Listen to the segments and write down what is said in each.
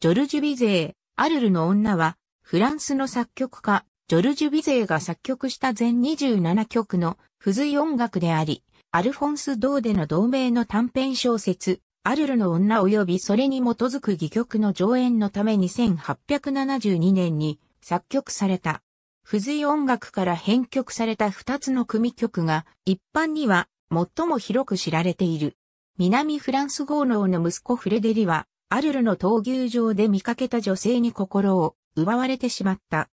ジョルジュ・ビゼー、アルルの女は、フランスの作曲家、ジョルジュ・ビゼーが作曲した全27曲の付随音楽であり、アルフォンス・ドーデの同名の短編小説、アルルの女及びそれに基づく戯曲の上演のため2872年に作曲された。付随音楽から編曲された2つの組曲が一般には最も広く知られている。南フランス豪農の息子フレデリはアルルの闘牛場で見かけた女性に心を奪われてしまった。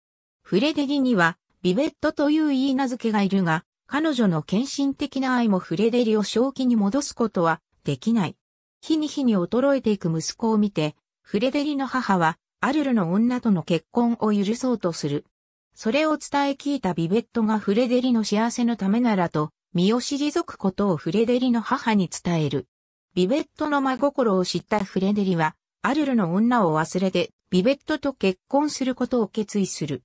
フレデリにはビベットという言い名付けがいるが、彼女の献身的な愛もフレデリを正気に戻すことはできない。日に日に衰えていく息子を見て、フレデリの母はアルルの女との結婚を許そうとする。それを伝え聞いたビベットがフレデリの幸せのためならと、身を退くことをフレデリの母に伝える。ビベットの真心を知ったフレデリは、アルルの女を忘れて、ビベットと結婚することを決意する。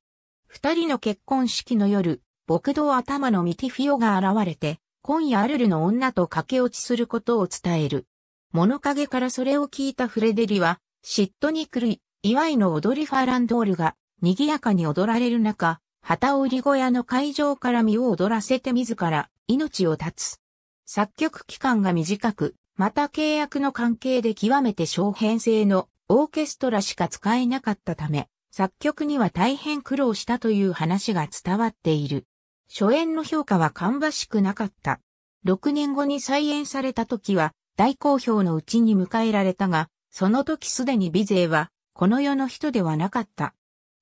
二人の結婚式の夜、牧道頭のミティフィオが現れて、今夜アルルの女と駆け落ちすることを伝える。物陰からそれを聞いたフレデリは、嫉妬に狂い、祝いの踊りファランドールが、賑やかに踊られる中、旗織小屋の会場から身を踊らせて自ら命を絶つ。作曲期間が短く、また契約の関係で極めて小編成のオーケストラしか使えなかったため、作曲には大変苦労したという話が伝わっている。初演の評価は芳しくなかった。6年後に再演された時は大好評のうちに迎えられたが、その時すでに美勢はこの世の人ではなかった。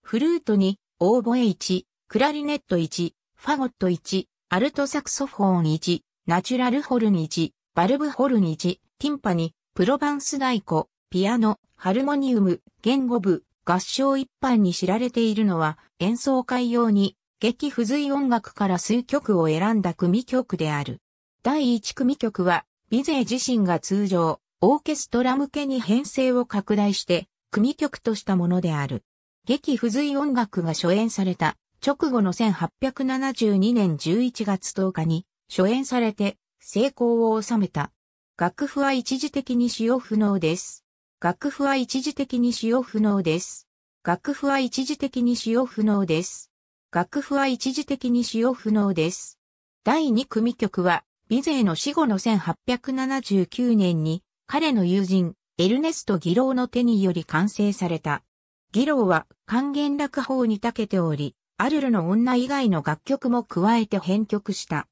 フルートに、オーボエ1、クラリネット1、ファゴット1、アルトサクソフォン1、ナチュラルホルン1、バルブホルン1、ティンパニ、プロバンス太鼓、ピアノ、ハルモニウム、言語部、合唱一般に知られているのは演奏会用に劇付随音楽から数曲を選んだ組曲である。第1組曲は、ビゼ自身が通常、オーケストラ向けに編成を拡大して、組曲としたものである。劇付随音楽が初演された直後の1872年11月10日に初演されて、成功を収めた。楽譜は一時的に使用不能です。楽譜は一時的に使用不能です。楽譜は一時的に使用不能です。楽譜は一時的に使用不能です。第2組曲は、ビゼーの死後の1879年に、彼の友人、エルネスト・ギローの手により完成された。ギローは、還元楽法に長けており、アルルの女以外の楽曲も加えて編曲した。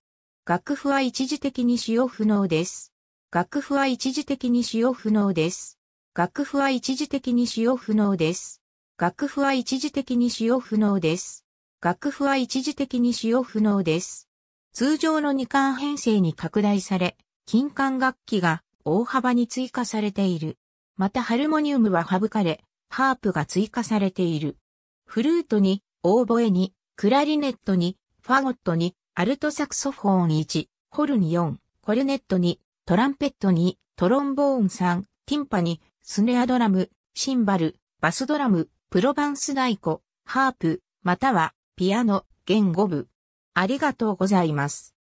楽譜は一時的に使用不能です。楽譜は一時的に使用不能です。楽譜は一時的に使用不能です。楽譜は一時的に使用不能です。楽譜は一時的に使用不能です。通常の2巻編成に拡大され、金管楽器が大幅に追加されている。またハルモニウムは省かれ、ハープが追加されている。フルートに、オーボエに、クラリネットに、ファゴットに、アルトサクソフォン1、ホルン4、コルネット2、トランペット2、トロンボーン3、ティンパニ、スネアドラム、シンバル、バスドラム、プロバンス太鼓、ハープ、または、ピアノ、弦5部。ありがとうございます。